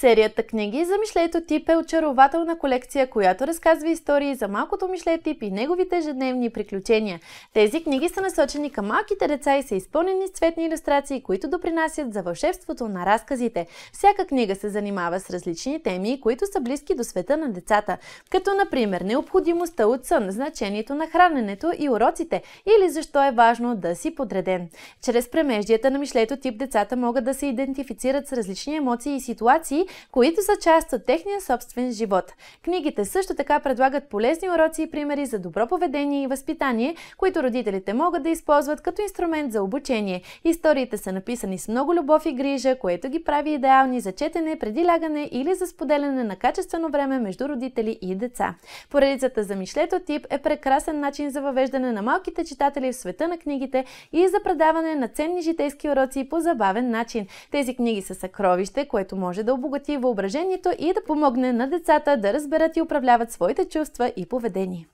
Серията книги за Мишлето Тип е очарователна колекция, която разказва истории за малкото Мишле Тип и неговите ежедневни приключения. Тези книги са насочени към малките деца и са изпълнени с цветни иллюстрации, които допринасят за вълшебството на разказите. Всяка книга се занимава с различни теми, които са близки до света на децата, като например необходимостта от сън, значението на храненето и уроците или защо е важно да си подреден. Чрез премеждията на Мишлето Тип децата могат да се идентифицират с различни емоции и ситуации, които са част от техния собствен живот. Книгите също така предлагат полезни уроци и примери за добро поведение и възпитание, които родителите могат да използват като инструмент за обучение. Историите са написани с много любов и грижа, което ги прави идеални за четене, предилягане или за споделяне на качествено време между родители и деца. Поредицата за мишлето тип е прекрасен начин за въвеждане на малките читатели в света на книгите и за предаване на ценни житейски уроци по забавен начин. Тези книги са съкровище, което може да обогати обогати въображението и да помогне на децата да разберат и управляват своите чувства и поведение.